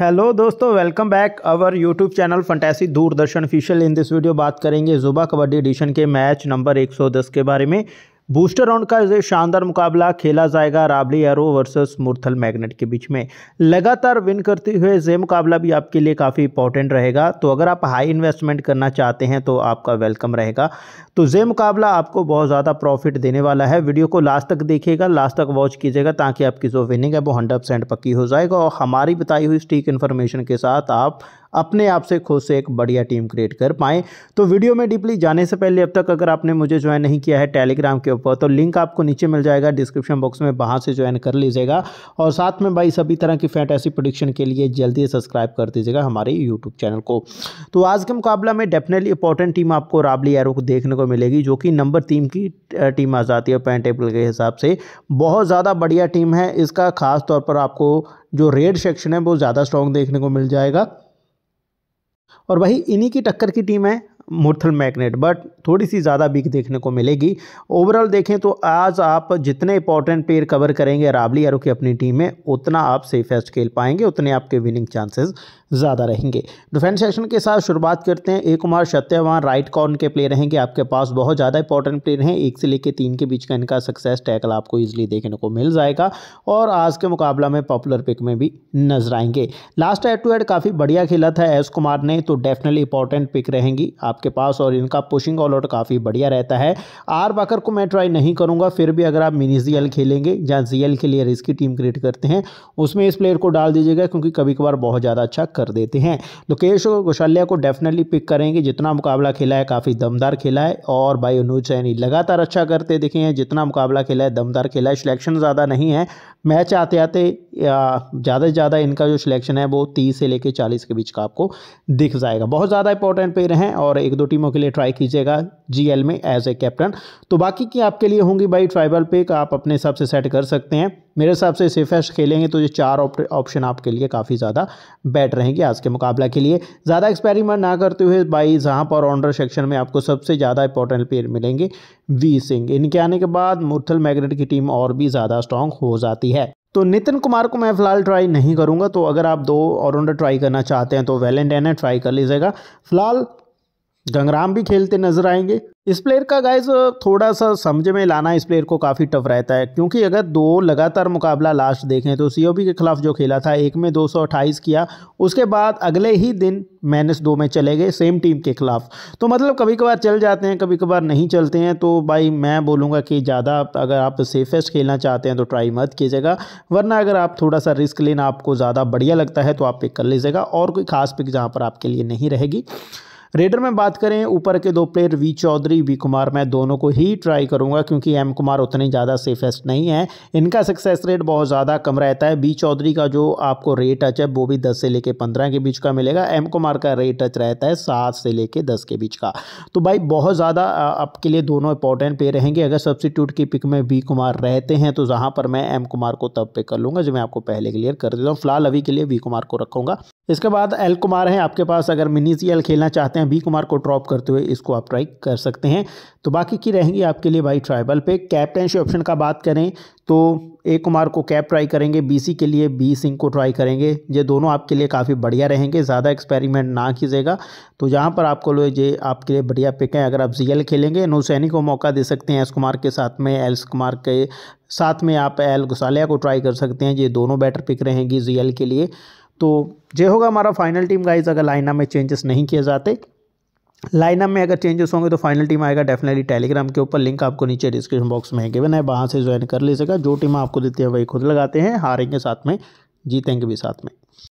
hello दोस्तों welcome back our YouTube channel fantasy Doordarshan official in this video बात करेंगे जुबा कबड्डी एडिशन के मैच नंबर 110 के बारे में बूस्टर राउंड का शानदार मुकाबला खेला जाएगा राबली एरो वर्सेस मुरथल मैग्नेट के बीच में लगातार विन करते हुए ये मुकाबला भी आपके लिए काफ़ी इंपॉर्टेंट रहेगा तो अगर आप हाई इन्वेस्टमेंट करना चाहते हैं तो आपका वेलकम रहेगा तो ये मुकाबला आपको बहुत ज़्यादा प्रॉफिट देने वाला है वीडियो को लास्ट तक देखिएगा लास्ट तक वॉच कीजिएगा ताकि आपकी जो विनिंग है वो हंड्रेड पक्की हो जाएगा और हमारी बताई हुई स्टीक इन्फॉर्मेशन के साथ आप अपने आप से खुद से एक बढ़िया टीम क्रिएट कर पाएँ तो वीडियो में डीपली जाने से पहले अब तक अगर आपने मुझे ज्वाइन नहीं किया है टेलीग्राम के ऊपर तो लिंक आपको नीचे मिल जाएगा डिस्क्रिप्शन बॉक्स में वहाँ से ज्वाइन कर लीजिएगा और साथ में भाई सभी तरह की ऐसी प्रोडिक्शन के लिए जल्दी सब्सक्राइब कर दीजिएगा हमारे यूट्यूब चैनल को तो आज के मुकाबला में डेफिनेटली इंपॉर्टेंट टीम आपको राबली एरो को देखने को मिलेगी जो कि नंबर तीन की टीम आ जाती है पैन टेबल के हिसाब से बहुत ज़्यादा बढ़िया टीम है इसका खास तौर पर आपको जो रेड सेक्शन है वो ज़्यादा स्ट्रॉन्ग देखने को मिल जाएगा और वही इन्हीं की टक्कर की टीम है मूर्थल मैग्नेट बट थोड़ी सी ज़्यादा बिक देखने को मिलेगी ओवरऑल देखें तो आज आप जितने इंपॉर्टेंट प्लेयर कवर करेंगे राबली यारो की अपनी टीम में उतना आप सेफेस्ट खेल पाएंगे उतने आपके विनिंग चांसेस ज़्यादा रहेंगे डिफेंस सेक्शन के साथ शुरुआत करते हैं ए कुमार सत्यवान राइट कॉर्न के प्लेयर रहेंगे आपके पास बहुत ज़्यादा इंपॉर्टेंट प्लेयर हैं एक से लेकर तीन के बीच का इनका सक्सेस टैकल आपको ईजिली देखने को मिल जाएगा और आज के मुकाबला में पॉपुलर पिक में भी नजर आएंगे लास्ट एड टू एड काफ़ी बढ़िया खेला था एस कुमार ने तो डेफिनेटली इंपॉर्टेंट पिक रहेंगी आपके पास और इनका पुशिंग ऑल आउट काफ़ी बढ़िया रहता है आर बाकर को मैं ट्राई नहीं करूँगा फिर भी अगर आप मिनी जी खेलेंगे जहाँ जी के लिए रिस्की टीम क्रिएट करते हैं उसमें इस प्लेयर को डाल दीजिएगा क्योंकि कभी कभार बहुत ज़्यादा अच्छा कर देते हैं लोकेश कौशल्या को डेफिनेटली पिक करेंगे जितना मुकाबला खेला है काफ़ी दमदार खेला है और भाई अनुज सैनी लगातार अच्छा करते दिखे हैं जितना मुकाबला खेला है दमदार खेला है सिलेक्शन ज़्यादा नहीं है मैच आते आते ज़्यादा से ज़्यादा इनका जो सिलेक्शन है वो तीस से लेकर चालीस के बीच का आपको दिख जाएगा बहुत ज़्यादा इंपॉर्टेंट प्लेयर हैं और एक दो टीमों के लिए ट्राई कीजिएगा जीएल में एज ए कैप्टन तो बाकी की आपके लिए होंगी भाई ट्राइबल का आप अपने हिसाब से सेट कर सकते हैं मेरे हिसाब से सेफेस्ट खेलेंगे तो ये चार ऑप्शन आपके लिए काफ़ी ज़्यादा बैट रहेंगे आज के मुकाबला के लिए ज़्यादा एक्सपेरिमेंट ना करते हुए बाई जहाँ पर ऑनडर सेक्शन में आपको सबसे ज़्यादा इंपॉर्टेंट प्लेयर मिलेंगे वी सिंह इनके आने के बाद मुरथल मैग्नेट की टीम और भी ज़्यादा स्ट्रांग हो जाती है तो नितिन कुमार को मैं फिलहाल ट्राई नहीं करूंगा तो अगर आप दो ऑलराउंडर ट्राई करना चाहते हैं तो वेलेंटाइन ट्राई कर लीजिएगा फिलहाल गंगराम भी खेलते नजर आएंगे इस प्लेयर का गाइज थोड़ा सा समझ में लाना इस प्लेयर को काफ़ी टफ रहता है क्योंकि अगर दो लगातार मुकाबला लास्ट देखें तो सीओबी के खिलाफ जो खेला था एक में दो किया उसके बाद अगले ही दिन माइनस दो में चले गए सेम टीम के खिलाफ तो मतलब कभी कभार चल जाते हैं कभी कभार नहीं चलते हैं तो भाई मैं बोलूँगा कि ज़्यादा अगर आप सेफेस्ट खेलना चाहते हैं तो ट्राई मत कीजिएगा वरना अगर आप थोड़ा सा रिस्क लेना आपको ज़्यादा बढ़िया लगता है तो आप पिक कर लीजिएगा और कोई खास पिक जहाँ पर आपके लिए नहीं रहेगी रेडर में बात करें ऊपर के दो player V Chaudhary V Kumar मैं दोनों को ही ट्राई करूंगा क्योंकि एम कुमार उतने ज़्यादा सेफेस्ट नहीं है इनका सक्सेस रेट बहुत ज़्यादा कम रहता है वी चौधरी का जो आपको रेट टच है वो भी दस से लेकर पंद्रह के बीच का मिलेगा एम कुमार का रेट टच रहता है सात से लेकर दस के बीच का तो भाई बहुत ज़्यादा आपके लिए दोनों इंपॉर्टेंट प्लेयर रहेंगे अगर सब्सिट्यूट की पिक में वी कुमार रहते हैं तो जहाँ पर मैं एम कुमार को तब पे कर लूँगा जो मैं आपको पहले क्लियर कर देता हूँ फिलहाल अभी के लिए वी कुमार को रखूँगा इसके बाद एल कुमार हैं आपके पास अगर मिनी सी खेलना चाहते हैं हैं बी कुमार को ड्रॉप करते हुए इसको आप ट्राई कर सकते हैं तो बाकी की रहेंगी आपके लिए भाई ट्राइबल पे कैप्टनशी ऑप्शन का बात करें तो ए कुमार को कैप ट्राई करेंगे बीसी के लिए बी सिंह को ट्राई करेंगे ये दोनों आपके लिए काफ़ी बढ़िया रहेंगे ज़्यादा एक्सपेरिमेंट ना कीजिएगा तो जहाँ पर आपको लो ये आपके लिए बढ़िया पिक है अगर आप जीएल खेलेंगे नौसैनी को मौका दे सकते हैं एस कुमार के साथ में एल्स कुमार के साथ में आप एल गुसालिया को ट्राई कर सकते हैं ये दोनों बेटर पिक रहेंगी जीएल के लिए तो ये होगा हमारा फाइनल टीम गाइज अगर लाइना में चेंजेस नहीं किए जाते लाइनअप में अगर चेंजेस होंगे तो फाइनल टीम आएगा डेफिनेटली टेलीग्राम के ऊपर लिंक आपको नीचे डिस्क्रिप्शन बॉक्स में गिवन है वहाँ से ज्वाइन कर ले सकेगा जो टीम आपको देते हैं वही खुद लगाते हैं हारेंगे साथ में जीतेंगे भी साथ में